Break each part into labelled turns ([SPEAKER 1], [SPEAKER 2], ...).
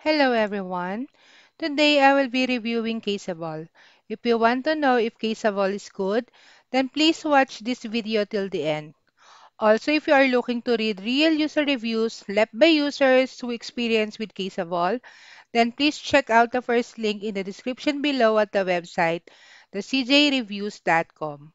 [SPEAKER 1] Hello everyone. Today I will be reviewing Caseable. If you want to know if Caseable is good, then please watch this video till the end. Also, if you are looking to read real user reviews left by users who experience with Caseable, then please check out the first link in the description below at the website, thecjreviews.com.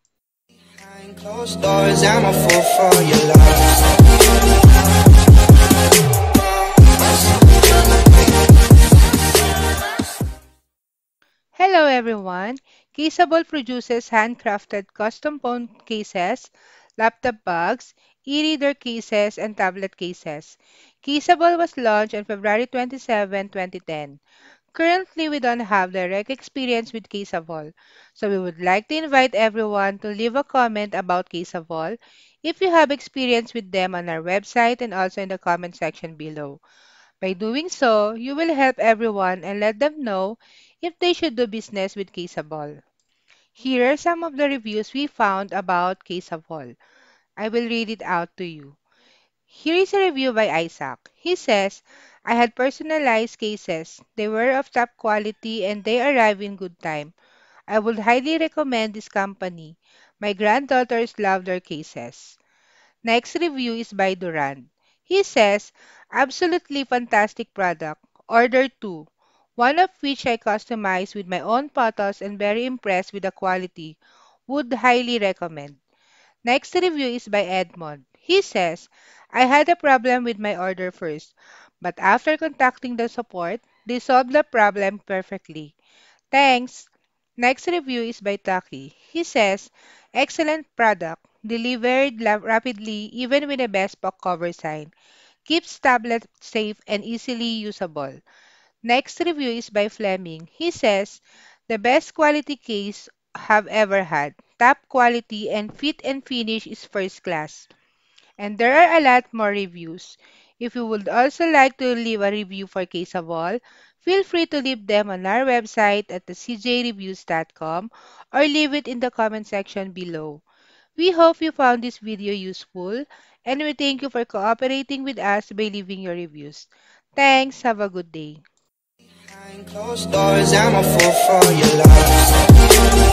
[SPEAKER 1] everyone. Caseable produces handcrafted custom phone cases, laptop bags, e-reader cases, and tablet cases. Caseable was launched on February 27, 2010. Currently, we don't have direct experience with Caseable, so we would like to invite everyone to leave a comment about Caseable if you have experience with them on our website and also in the comment section below. By doing so, you will help everyone and let them know if they should do business with Caseable. Here are some of the reviews we found about Caseable. I will read it out to you. Here is a review by Isaac. He says, I had personalized cases. They were of top quality and they arrived in good time. I would highly recommend this company. My granddaughters love their cases. Next review is by Duran. He says, absolutely fantastic product. Order 2 one of which I customized with my own photos and very impressed with the quality. Would highly recommend. Next review is by Edmond. He says, I had a problem with my order first, but after contacting the support, they solved the problem perfectly. Thanks! Next review is by Taki. He says, excellent product, delivered rapidly even with a best box cover sign. Keeps tablet safe and easily usable. Next review is by Fleming. He says, the best quality case have ever had. Top quality and fit and finish is first class. And there are a lot more reviews. If you would also like to leave a review for Case of All, feel free to leave them on our website at thecjreviews.com or leave it in the comment section below. We hope you found this video useful and we thank you for cooperating with us by leaving your reviews. Thanks, have a good day. Behind closed doors, I'm a fool for your love.